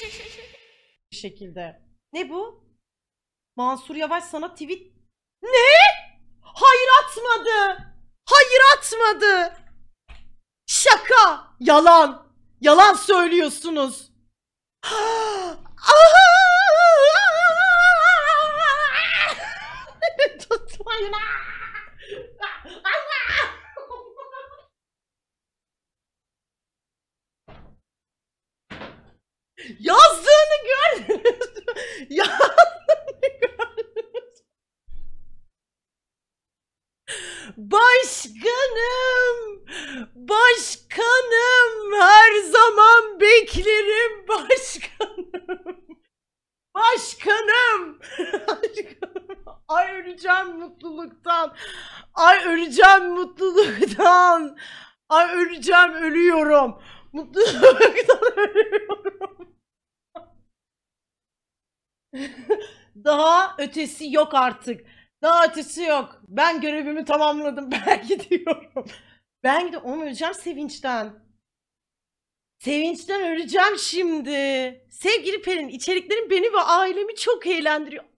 şekilde. Ne bu? Mansur Yavaş sana tweet... Ne? Hayır atmadı. Hayır atmadı. Şaka. Yalan. Yalan söylüyorsunuz. Tutmayın. Yazdığını gör. Başkanım, başkanım her zaman beklerim başkanım. Başkanım. Ay öleceğim mutluluktan. Ay öleceğim mutluluktan. Ay öleceğim ölüyorum. Mutluluktan ölüyorum. Daha ötesi yok artık. Daha ötesi yok. Ben görevimi tamamladım. Ben gidiyorum. Ben de onu öleceğim sevinçten. Sevinçten öleceğim şimdi. Sevgili Pelin, içeriklerin beni ve ailemi çok eğlendiriyor.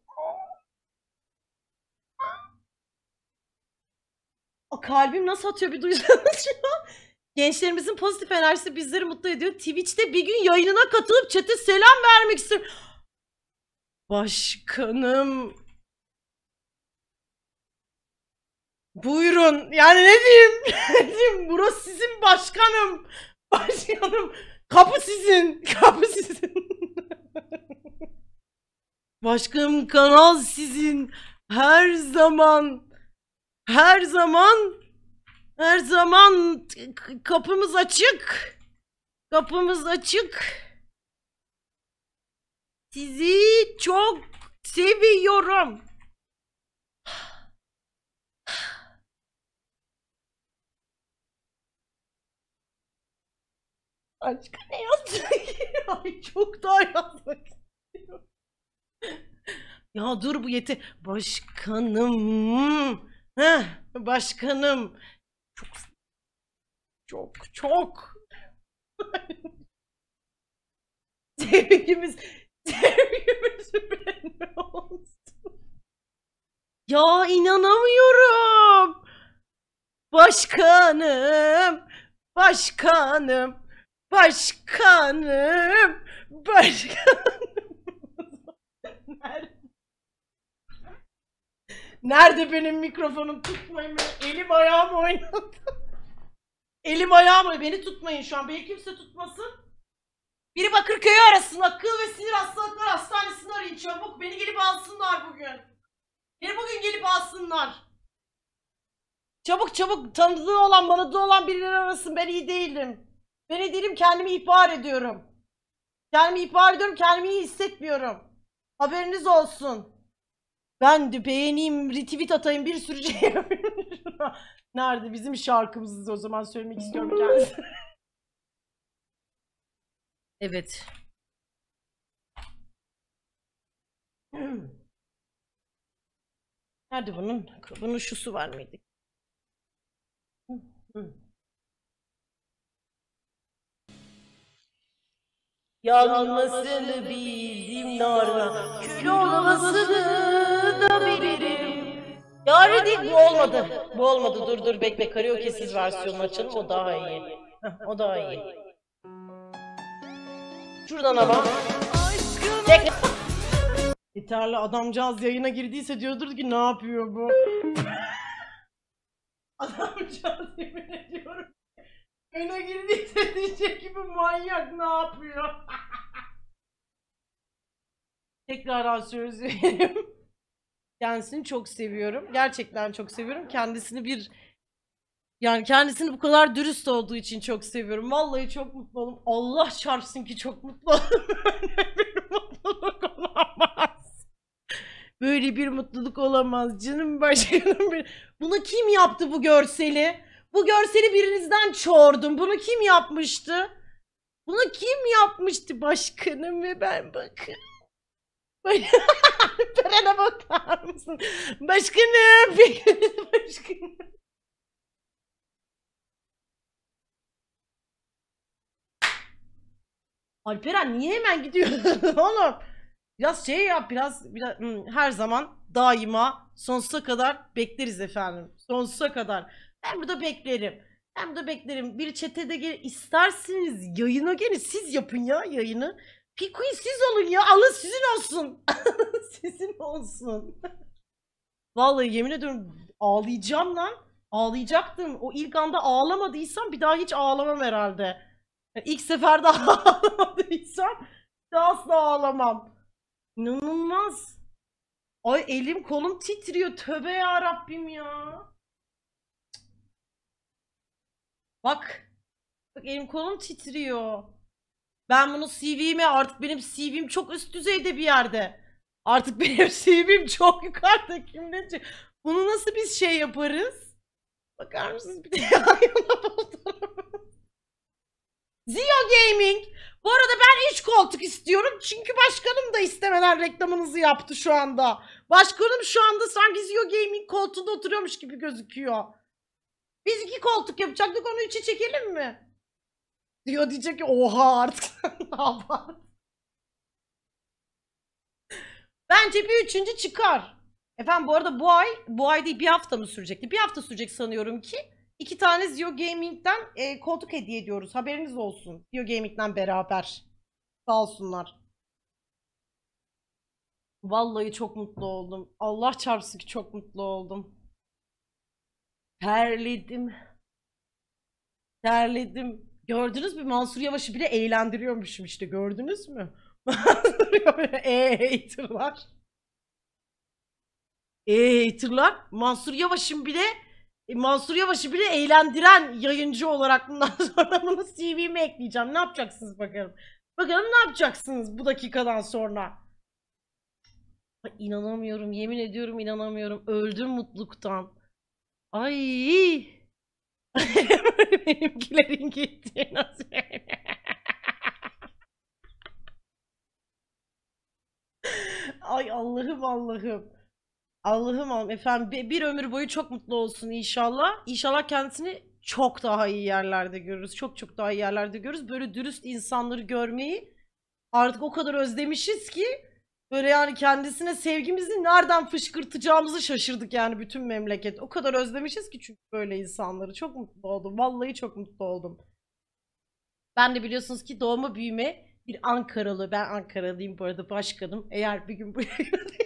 O kalbim nasıl atıyor bir duysanız şu an. Gençlerimizin pozitif enerjisi bizleri mutlu ediyor. Twitch'te bir gün yayınına katılıp chat'e selam vermek istiyorum. Başkanım. Buyurun. Yani ne diyeyim? ne diyeyim? Burası sizin başkanım. Başkanım. Kapı sizin. Kapı sizin. başkanım kanal sizin. Her zaman. Her zaman. Her zaman kapımız açık. Kapımız açık. Sizi çok seviyorum. Başka ne yazdık? Ay çok daha yazmak ya dur bu yeti. Başkanım. Heh, başkanım. Çok çok çok. Sevgimiz Terbiyemiş ben olsun. Ya inanamıyorum. Başkanım, başkanım, başkanım, başkanım. Nerede? Nerede benim mikrofonum? Tutmayın beni. Elim ayağım oynadı. Elim ayağım Beni tutmayın şu an. Beni kimse tutmasın. Biri Bakırköy arasın. Akıl ve sinir hastalıklar hastanesini arayın çabuk. Beni gelip alsınlar bugün. Beni bugün gelip alsınlar. Çabuk çabuk tanıdığı olan bana olan birileri arasın. Ben iyi değilim. Ben iyi değilim kendimi ihbar ediyorum. Kendimi ihbar ediyorum kendimi iyi hissetmiyorum. Haberiniz olsun. Ben de beğeneyim, retweet atayım bir sürü şey Nerede bizim şarkımızız o zaman söylemek istiyorum kendisine. Evet. Nerede bunun? Bunun şusu var mıydı? Yanmasını bildim narla, kül olmasını da bilirim. Yar değil, bu olmadı. Bu olmadı, dur dur Karaoke siz versiyonu açalım, o daha iyi. o daha iyi. Şuradan ama. Tek... Yeterli adamcağız yayına girdiyse diyordur ki ne yapıyor bu? adamcağız yemin ediyorum. Öne girdiyse diyecek gibi manyak ne yapıyor? Tekrar asıyoruz. Kendisini çok seviyorum. Gerçekten çok seviyorum. Kendisini bir yani kendisini bu kadar dürüst olduğu için çok seviyorum. Vallahi çok mutlu oldum. Allah çarpsın ki çok mutlu oldum. Böyle bir mutluluk olamaz. Böyle bir mutluluk olamaz. Canım başkanım. Bunu kim yaptı bu görseli? Bu görseli birinizden çordum. Bunu kim yapmıştı? Bunu kim yapmıştı başkanım ve ben bakın. Böyle Perene bakar mısın? Başkanım, başkanım. Alperen niye hemen gidiyorsun oğlum? Biraz şey yap biraz, biraz hı, her zaman daima sonsuza kadar bekleriz efendim. Sonsuza kadar. Ben burada beklerim. Ben burada beklerim. Bir çetede gel istersiniz yayına gelin. Siz yapın ya yayını. Piku'yu siz olun ya. Alın sizin olsun. sizin olsun. Vallahi yemin ediyorum ağlayacağım lan. Ağlayacaktım. O ilk anda ağlamadıysam bir daha hiç ağlamam herhalde. İlk seferde ağlamadıysam daha asla ağlamam. İnanılmaz. Ay elim kolum titriyor. Tövbe ya Rabbim ya. Bak. Bak elim kolum titriyor. Ben bunu CV'me artık benim CV'm çok üst düzeyde bir yerde. Artık benim CV'm çok yukarıda kim Bunu nasıl biz şey yaparız? Bakar mısınız bir de yan yana Zio Gaming. Bu arada ben iç koltuk istiyorum. Çünkü başkanım da istemeden reklamınızı yaptı şu anda. Başkanım şu anda sanki Zio Gaming koltuğunda oturuyormuş gibi gözüküyor. Biz iki koltuk yapacaktık onu içe çekelim mi? Diyor diyecek ki oha artık ne yapar? Bence bir üçüncü çıkar. Efendim bu arada bu ay, bu ay değil bir hafta mı sürecekti? Bir hafta sürecek sanıyorum ki. İki tane Zio Gaming'den e, koltuk hediye ediyoruz. Haberiniz olsun. Zio Gaming'den beraber. Sağ olsunlar. Vallahi çok mutlu oldum. Allah çarpsın ki çok mutlu oldum. Terledim. Terledim. Gördünüz mü Mansur Yavaş'ı bile eğlendiriyormuşum işte gördünüz mü? Mansur Yavaş'ı e-haterlar. E-haterlar Mansur Yavaş'ın bile e, Mansur Yavaş'ı bile eğlendiren yayıncı olarak bundan sonra bunu CV'me ekleyeceğim. Ne yapacaksınız bakalım? Bakalım ne yapacaksınız bu dakikadan sonra? İnanamıyorum, yemin ediyorum inanamıyorum. Öldüm mutluluktan. Ay. Benimkilerin gitti nasıl? Ay Allah'ım Allah'ım. Allah'ım Allah'ım efendim bir, ömür boyu çok mutlu olsun inşallah. İnşallah kendisini çok daha iyi yerlerde görürüz. Çok çok daha iyi yerlerde görürüz. Böyle dürüst insanları görmeyi artık o kadar özlemişiz ki böyle yani kendisine sevgimizi nereden fışkırtacağımızı şaşırdık yani bütün memleket. O kadar özlemişiz ki çünkü böyle insanları. Çok mutlu oldum. Vallahi çok mutlu oldum. Ben de biliyorsunuz ki doğma büyüme bir Ankaralı. Ben Ankaralıyım bu arada başkanım. Eğer bir gün bu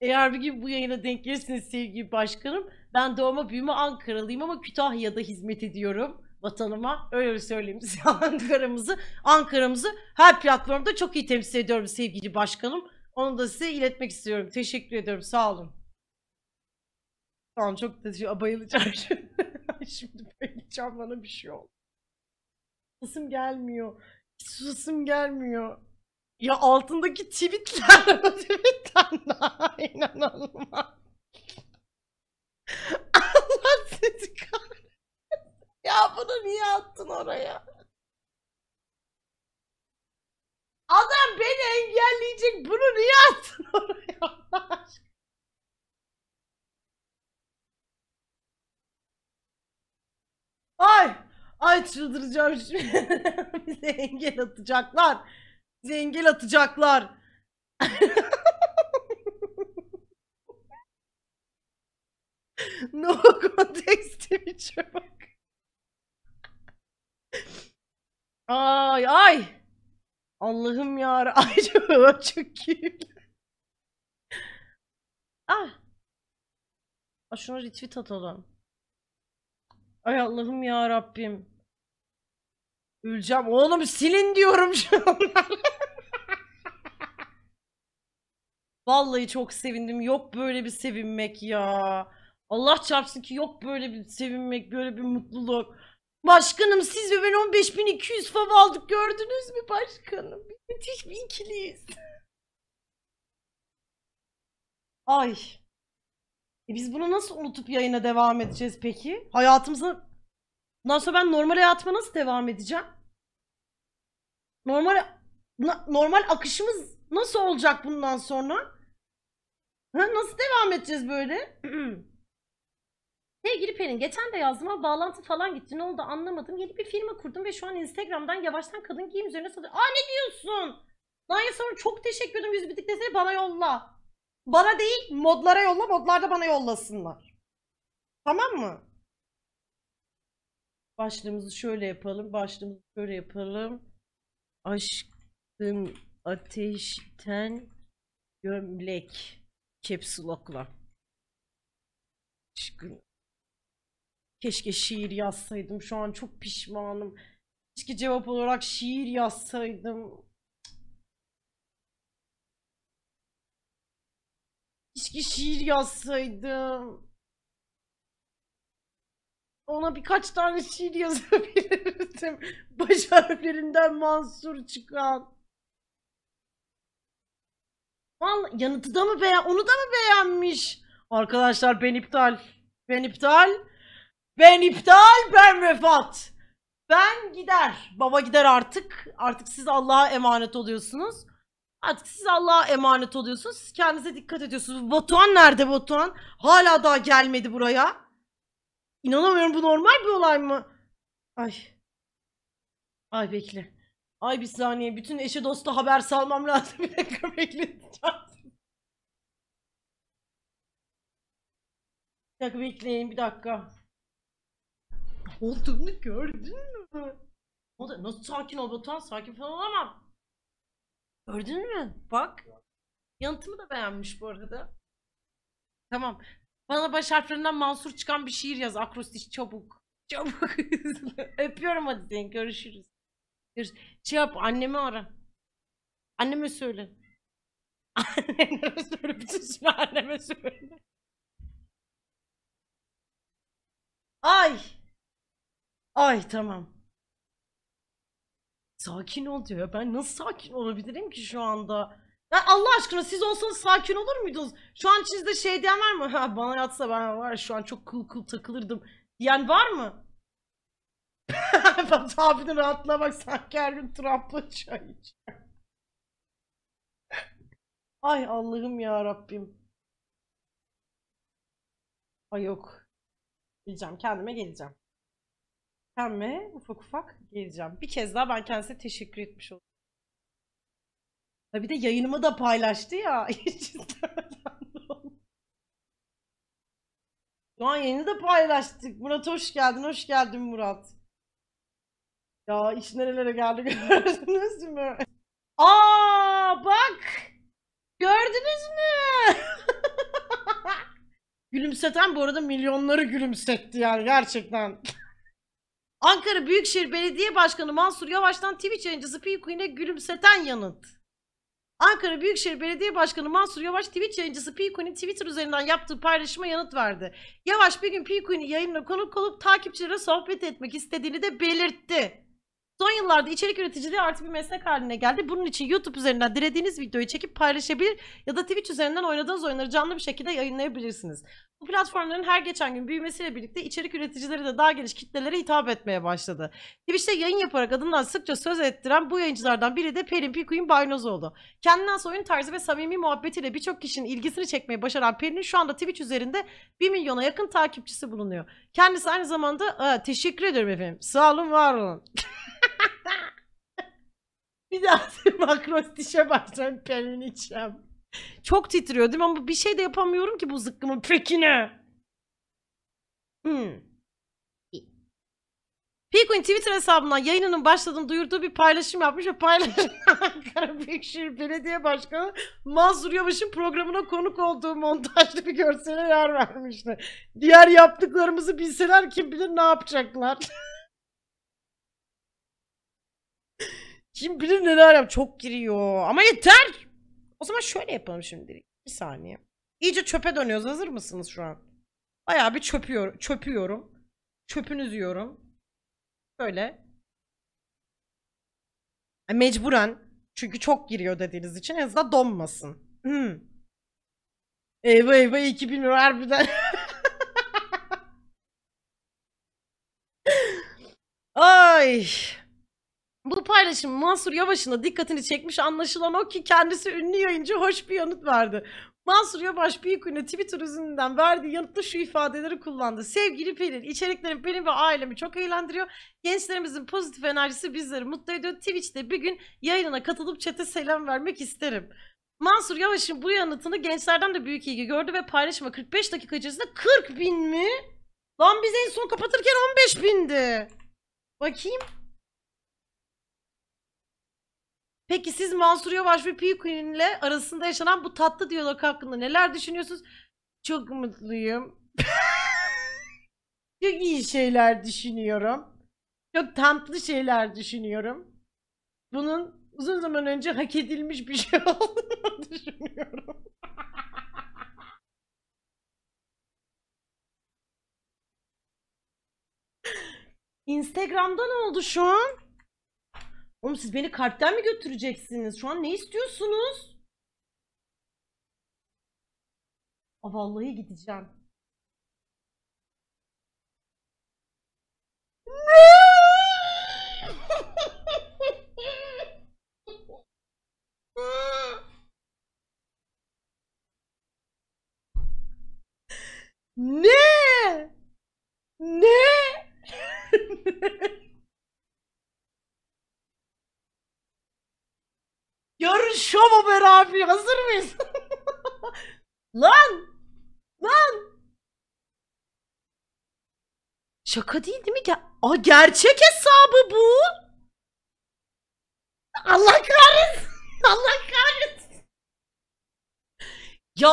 Eğer bir gün bu yayına denk gelirsiniz sevgili başkanım. Ben doğma büyüme Ankaralıyım ama Kütahya'da hizmet ediyorum vatanıma. Öyle söyleyeyim size Ankara'mızı. Ankara'mızı her platformda çok iyi temsil ediyorum sevgili başkanım. Onu da size iletmek istiyorum. Teşekkür ediyorum. Sağ olun. Tamam çok teşekkür, bayılacağım şimdi. şimdi bana bir şey oldu. Susum gelmiyor. Susum gelmiyor. Ya altındaki tweetler o tweetten inanılmaz. Allah sizi kahretsin. Ya bunu niye attın oraya? Adam beni engelleyecek bunu niye attın oraya Ay! Ay çıldıracağım şimdi. Bize engel atacaklar. Zengin atacaklar. no context Twitch'e bak. Ay ay. Allah'ım ya. Ay çok, çok Ah. Ah şunu retweet atalım. Ay Allah'ım ya Rabbim. Öleceğim. Oğlum silin diyorum şu anlar. Vallahi çok sevindim. Yok böyle bir sevinmek ya. Allah çarpsın ki yok böyle bir sevinmek, böyle bir mutluluk. Başkanım siz ve ben 15200 fav aldık gördünüz mü başkanım? Müthiş bir ikiliyiz. Ay. E biz bunu nasıl unutup yayına devam edeceğiz peki? Hayatımızın Ondan sonra ben normal hayatıma nasıl devam edeceğim? Normal normal akışımız nasıl olacak bundan sonra? Ha, nasıl devam edeceğiz böyle? Sevgili Pelin, geçen de yazdım ama bağlantı falan gitti. Ne oldu anlamadım. Yeni bir firma kurdum ve şu an Instagram'dan yavaştan kadın giyim üzerine satıyor. Aa ne diyorsun? Nanya sonra çok teşekkür ederim. Yüz bitik desene bana yolla. Bana değil modlara yolla. Modlarda bana yollasınlar. Tamam mı? Başlığımızı şöyle yapalım. Başlığımızı şöyle yapalım. Aşkım ateşten gömlek. Caps Lock'la. Aşkım. Keşke şiir yazsaydım. Şu an çok pişmanım. Keşke cevap olarak şiir yazsaydım. Keşke şiir yazsaydım ona birkaç tane şiir yazabilirdim. Baş harflerinden Mansur çıkan. Vallahi yanıtı da mı beğen, onu da mı beğenmiş? Arkadaşlar ben iptal. Ben iptal. Ben iptal, ben vefat. Ben gider. Baba gider artık. Artık siz Allah'a emanet oluyorsunuz. Artık siz Allah'a emanet oluyorsunuz. Siz kendinize dikkat ediyorsunuz. Batuhan nerede Batuhan? Hala daha gelmedi buraya. İnanamıyorum bu normal bir olay mı? Ay. Ay bekle. Ay bir saniye bütün eşe dosta haber salmam lazım. Bir dakika bekleteceğim. Bir dakika bekleyin bir dakika. Olduğunu gördün mü? O da nasıl sakin ol Batuhan sakin falan olamam. Gördün mü? Bak. Yanıtımı da beğenmiş bu arada. Tamam. Bana baş harflerinden Mansur çıkan bir şiir yaz. Akrostiş çabuk. Çabuk. Öpüyorum hadi seni. Görüşürüz. Görüşürüz. Şey yap annemi ara. Anneme söyle. anneme söyle. Bütün süre anneme söyle. Ay. Ay tamam. Sakin ol diyor. Ben nasıl sakin olabilirim ki şu anda? Ya Allah aşkına siz olsanız sakin olur muydunuz? Şu an sizde şey diyen var mı? Ha, bana yatsa ben var şu an çok kıl kıl takılırdım diyen var mı? Bak abinin rahatına bak sanki her gün Trump'la çay içiyor. Ay Allah'ım ya Rabbim. Ay yok. Geleceğim kendime geleceğim. Kendime ufak ufak geleceğim. Bir kez daha ben kendisine teşekkür etmiş oldum. Ha bir de yayınımı da paylaştı ya. Hiç istemeden Şu an yayını da paylaştık. Murat hoş geldin. Hoş geldin Murat. Ya iş nerelere geldi gördünüz mü? Aa bak. Gördünüz mü? Gülümseten bu arada milyonları gülümsetti yani gerçekten. Ankara Büyükşehir Belediye Başkanı Mansur Yavaş'tan Twitch yayıncısı P. Queen'e gülümseten yanıt. Ankara Büyükşehir Belediye Başkanı Mansur Yavaş Twitch yayıncısı p Twitter üzerinden yaptığı paylaşıma yanıt verdi. Yavaş bir gün P-Coin'i yayınla konuk olup takipçilere sohbet etmek istediğini de belirtti. Son yıllarda içerik üreticiliği artık bir meslek haline geldi. Bunun için YouTube üzerinden dilediğiniz videoyu çekip paylaşabilir ya da Twitch üzerinden oynadığınız oyunları canlı bir şekilde yayınlayabilirsiniz. Bu platformların her geçen gün büyümesiyle birlikte içerik üreticileri de daha geniş kitlelere hitap etmeye başladı. Twitch'te yayın yaparak adından sıkça söz ettiren bu yayıncılardan biri de Perin Pikuin Baynoz oldu. Kendinden sonra oyun tarzı ve samimi muhabbetiyle birçok kişinin ilgisini çekmeye başaran Pelin'in şu anda Twitch üzerinde 1 milyona yakın takipçisi bulunuyor. Kendisi aynı zamanda teşekkür ederim efendim. Sağ olun, var olun. Bir daha makrostişe başlayacağım pelin içeceğim. Çok titriyor değil mi? Ama bir şey de yapamıyorum ki bu zıkkımın pekine. Hmm. Pikuin Twitter hesabından yayınının başladığını duyurduğu bir paylaşım yapmış ve paylaşım Ankara Büyükşehir Belediye Başkanı Mansur Yavaş'ın programına konuk olduğu montajlı bir görsele yer vermişti. Diğer yaptıklarımızı bilseler kim bilir ne yapacaklar. Kim bilir neler yap. Çok giriyor. Ama yeter. O zaman şöyle yapalım şimdi. Bir saniye. İyice çöpe dönüyoruz. Hazır mısınız şu an? baya bir çöpüyor, çöpüyorum. Çöpünüz yiyorum. Böyle. Mecburen. Çünkü çok giriyor dediğiniz için. En azından donmasın. Hmm. Eyvah eyvah 2000 lira harbiden. Ay. Bu paylaşım Mansur Yavaş'ın da dikkatini çekmiş anlaşılan o ki kendisi ünlü yayıncı hoş bir yanıt verdi. Mansur Yavaş büyük ünlü Twitter üzerinden verdiği yanıtlı şu ifadeleri kullandı. Sevgili Pelin, içeriklerim benim ve ailemi çok eğlendiriyor. Gençlerimizin pozitif enerjisi bizleri mutlu ediyor. Twitch'te bir gün yayınına katılıp çete selam vermek isterim. Mansur Yavaş'ın bu yanıtını gençlerden de büyük ilgi gördü ve paylaşıma 45 dakika içerisinde 40 bin mi? Lan biz en son kapatırken 15 bindi. Bakayım. Peki siz Mansur Yavaş ve P ile arasında yaşanan bu tatlı diyalog hakkında neler düşünüyorsunuz? Çok mutluyum. Çok iyi şeyler düşünüyorum. Çok tatlı şeyler düşünüyorum. Bunun uzun zaman önce hak edilmiş bir şey olduğunu düşünüyorum. Instagram'dan oldu şu an? Oğlum siz beni kalpten mi götüreceksiniz? Şu an ne istiyorsunuz? Aa, vallahi gideceğim. Ne? Ne? Yarın şov haber abi hazır mıyız? Lan! Lan! Şaka değil değil mi? Ger Aa, gerçek hesabı bu. Allah kahretsin. Allah kahretsin. Ya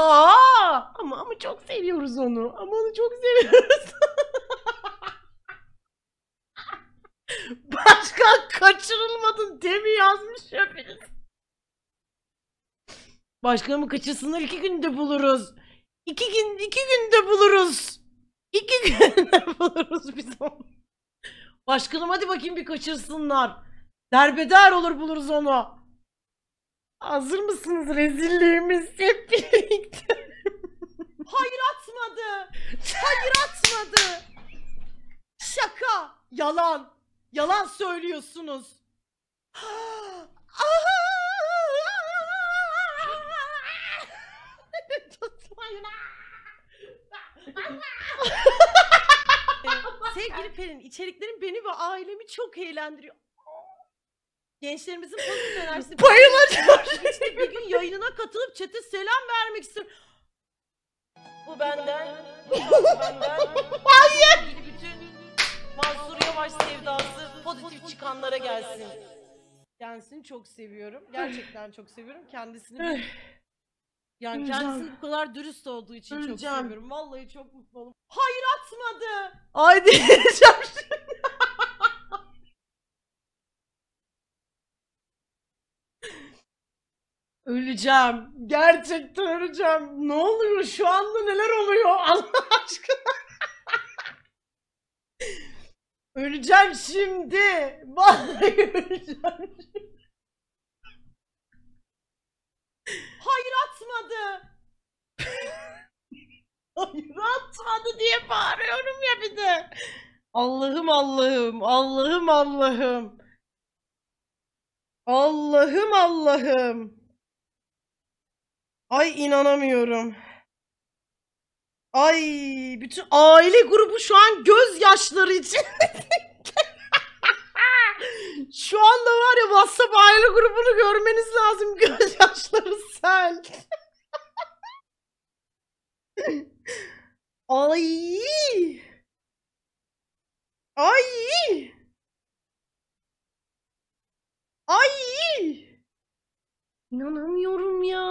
ama ama çok seviyoruz onu. Ama onu çok seviyoruz. Başka kaçırılmadın demi yazmış ya birisi. Başkanımın kaçısını iki günde buluruz. İki gün iki günde buluruz. İki günde buluruz biz onu. Başkanım hadi bakayım bir kaçırsınlar. Derbeder olur buluruz onu. Hazır mısınız rezilliğimiz hep birlikte? Hayır atmadı. Hayır atmadı. Şaka. Yalan. Yalan söylüyorsunuz. Ah! Sevgili Pelin, içeriklerin beni ve ailemi çok eğlendiriyor. Gençlerimizin pozitif enerjisi. Bayılacağım. İşte bir gün yayınına katılıp çete selam vermek istiyorum. Bu benden, bu benden. Hayır. Bütün Mansur Yavaş sevdası pozitif çıkanlara gelsin. Gelsin çok seviyorum. Gerçekten çok seviyorum. Kendisini yani Gülcan. bu kadar dürüst olduğu için Gülcan. çok seviyorum. Vallahi çok mutlu oldum. Hayır atmadı. Ay diyeceğim öleceğim. Gerçekten öleceğim. Ne oluyor? Şu anda neler oluyor? Allah aşkına. öleceğim şimdi. Vallahi öleceğim şimdi. Hayır atmadı diye bağırıyorum ya bir de. Allah'ım Allah'ım Allah'ım Allah'ım. Allah'ım Allah'ım. Ay inanamıyorum. Ay bütün aile grubu şu an gözyaşları için. şu anda var ya WhatsApp aile grubunu görmeniz lazım. Gözyaşları sel. Ay! Ay! Ay! İnanamıyorum ya.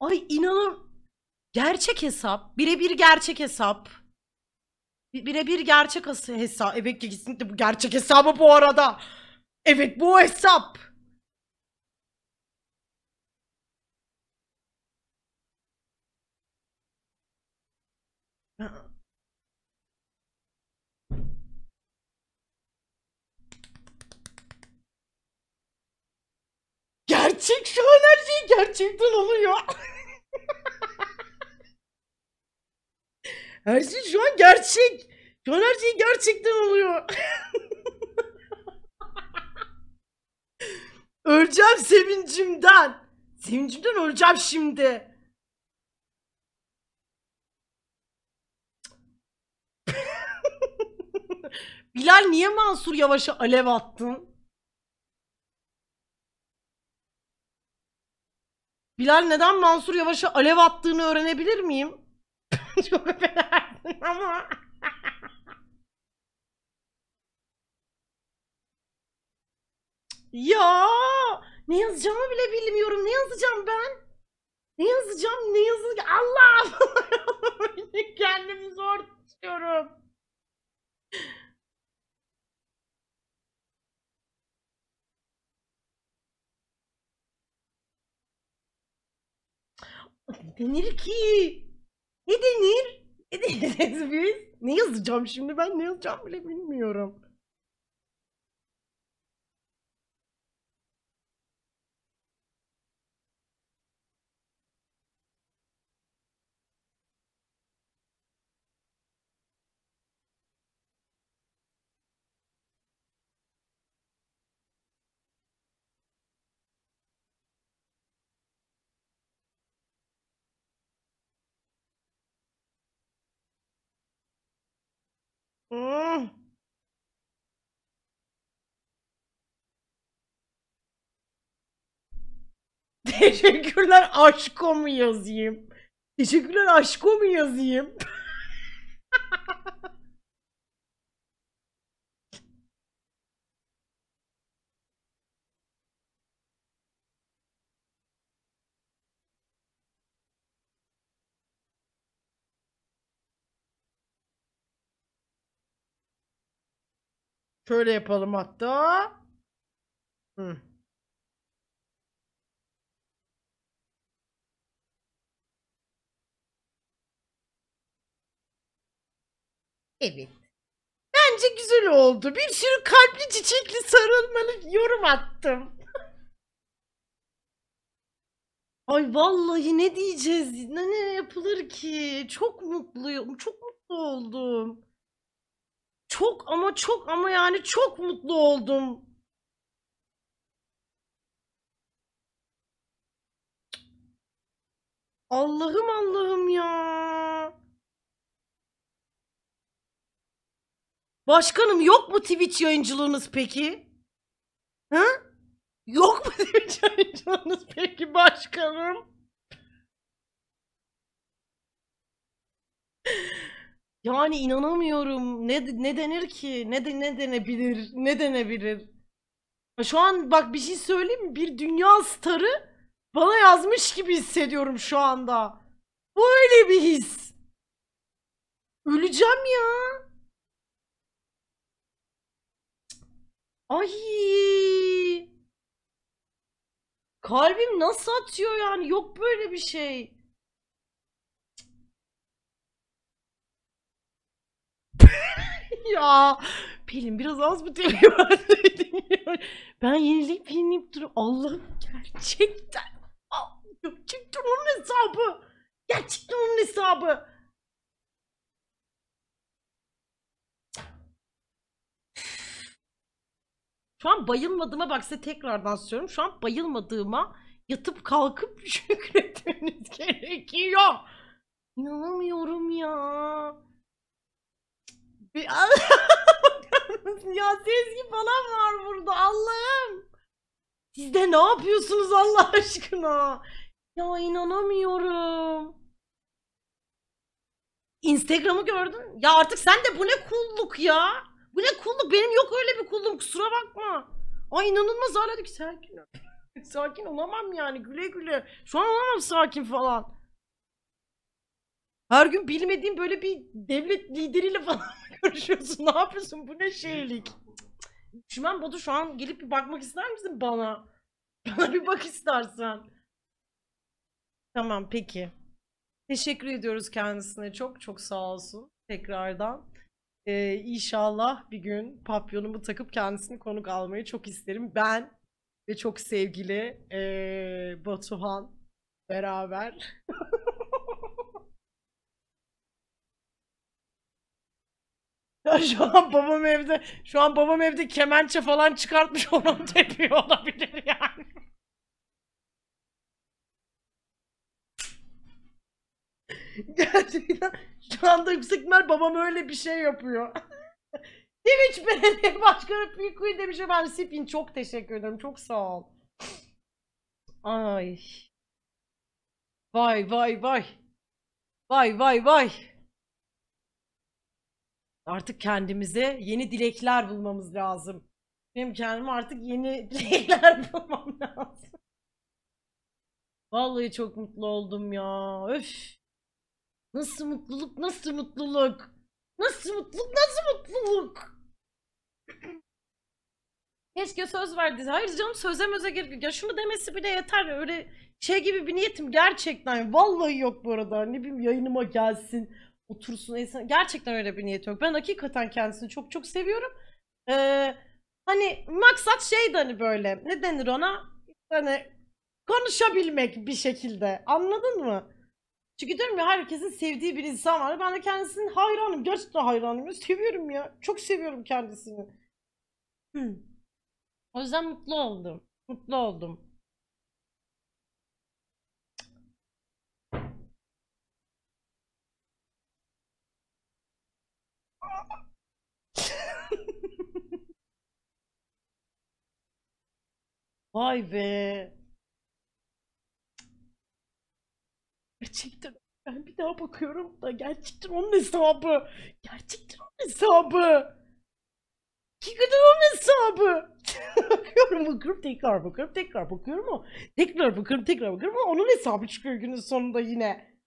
Ay inanam. Gerçek hesap. Birebir gerçek hesap. Birebir gerçek hesap. Evet kesinlikle bu gerçek hesabı bu arada. Evet bu hesap. gerçek şu an her şey gerçekten oluyor. her şey şu an gerçek. Şu an her şey gerçekten oluyor. öleceğim sevincimden. Sevincimden öleceğim şimdi. Bilal niye Mansur Yavaş'a alev attın? Bilal neden Mansur Yavaş'a alev attığını öğrenebilir miyim? Çok affedersin ama. ya ne yazacağımı bile bilmiyorum. Ne yazacağım ben? Ne yazacağım? Ne yazacağım? Allah! Kendimi zor tutuyorum. denir ki? Ne denir? Ne diyeceğiz biz? Ne yazacağım şimdi ben ne yazacağım bile bilmiyorum. Hmm. Teşekkürler aşko mu yazayım? Teşekkürler aşko mu yazayım? Şöyle yapalım hatta. Hı. Evet. Bence güzel oldu. Bir sürü kalpli çiçekli sarılmalı yorum attım. Ay vallahi ne diyeceğiz? Ne, ne yapılır ki? Çok mutluyum. Çok mutlu oldum. Çok ama çok ama yani çok mutlu oldum. Allah'ım Allah'ım ya. Başkanım yok mu Twitch yayıncılığınız peki? Hı? Yok mu Twitch yayıncılığınız peki başkanım? Yani inanamıyorum. Ne ne denir ki? Ne de, ne denebilir? Ne denebilir? Şu an bak bir şey söyleyeyim mi? Bir dünya starı bana yazmış gibi hissediyorum şu anda. Bu öyle bir his. Öleceğim ya. Ay. Kalbim nasıl atıyor yani? Yok böyle bir şey. ya. Pelin biraz az mı tepki Ben yenileyip yenileyip duruyorum. Allah'ım gerçekten. Gerçekten onun hesabı. Gerçekten onun hesabı. Şu an bayılmadığıma bak size tekrardan söylüyorum. Şu an bayılmadığıma yatıp kalkıp şükretmeniz gerekiyor. İnanamıyorum ya. ya sezgi falan var burada Allah'ım. Siz de ne yapıyorsunuz Allah aşkına? Ya inanamıyorum. Instagram'ı gördün. Ya artık sen de bu ne kulluk ya. Bu ne kulluk? Benim yok öyle bir kulluğum kusura bakma. Ay inanılmaz hala diyor ki sakin ol. sakin olamam yani güle güle. Şu an olamam sakin falan. Her gün bilmediğim böyle bir devlet lideriyle falan görüşüyorsun? Ne yapıyorsun? Bu ne şeylik? Düşman Batu şu an gelip bir bakmak ister misin bana? Bana bir bak istersen. Tamam peki. Teşekkür ediyoruz kendisine çok çok sağ olsun tekrardan. Ee, inşallah bir gün papyonumu takıp kendisini konuk almayı çok isterim. Ben ve çok sevgili ee, Batuhan beraber Ya şu an babam evde, şu an babam evde kemençe falan çıkartmış onu tepiyor olabilir yani. Gerçekten şu anda yüksek mer, babam öyle bir şey yapıyor. Demiş Belediye Başkanı Pikuy demiş efendim Sipin çok teşekkür ederim çok sağ ol. Ay. Vay vay vay. Vay vay vay artık kendimize yeni dilekler bulmamız lazım. Benim kendime artık yeni dilekler bulmam lazım. Vallahi çok mutlu oldum ya. Öf. Nasıl mutluluk, nasıl mutluluk. Nasıl mutluluk, nasıl mutluluk. Keşke söz verdi. Hayır canım söze möze gerek yok. Ya şunu demesi bile yeter. Öyle şey gibi bir niyetim gerçekten. Vallahi yok bu arada. Ne bileyim yayınıma gelsin otursun insan gerçekten öyle bir niyet yok. Ben hakikaten kendisini çok çok seviyorum. Ee, hani maksat şeydi hani böyle ne denir ona? Hani konuşabilmek bir şekilde. Anladın mı? Çünkü diyorum ya herkesin sevdiği bir insan var. Ben de kendisinin hayranım. Gerçekten hayranım. Seviyorum ya. Çok seviyorum kendisini. Hmm. O yüzden mutlu oldum. Mutlu oldum. Vay be. Gerçekten ben bir daha bakıyorum da gerçekten onun hesabı. Gerçekten onun hesabı. Hakikaten onun hesabı. bakıyorum bakıyorum tekrar bakıyorum tekrar bakıyorum ama tekrar bakıyorum tekrar bakıyorum ama onun hesabı çıkıyor günün sonunda yine.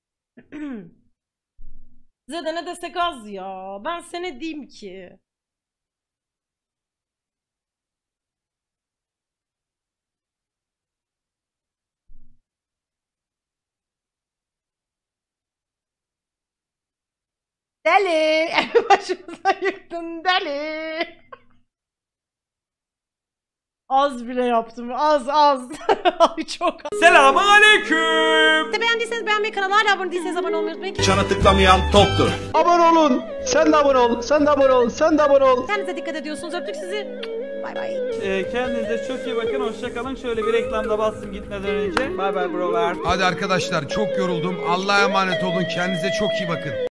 Size de ne desek az ya. Ben sana diyeyim ki. Deli. Başımıza yıktın deli. Az bile yaptım. Az az. Ay çok az. Selamun aleyküm. De beğendiyseniz beğenmeyi, kanala hala abone değilseniz abone olmayı unutmayın. Çana tıklamayan toptur. Abone olun. Sen de abone ol. Sen de abone ol. Sen de abone ol. Kendinize dikkat ediyorsunuz. Öptük sizi. Bay bay. Ee, kendinize çok iyi bakın. Hoşçakalın. Şöyle bir reklamda bastım gitmeden önce. Bay bay brolar. Hadi arkadaşlar çok yoruldum. Allah'a emanet olun. Kendinize çok iyi bakın.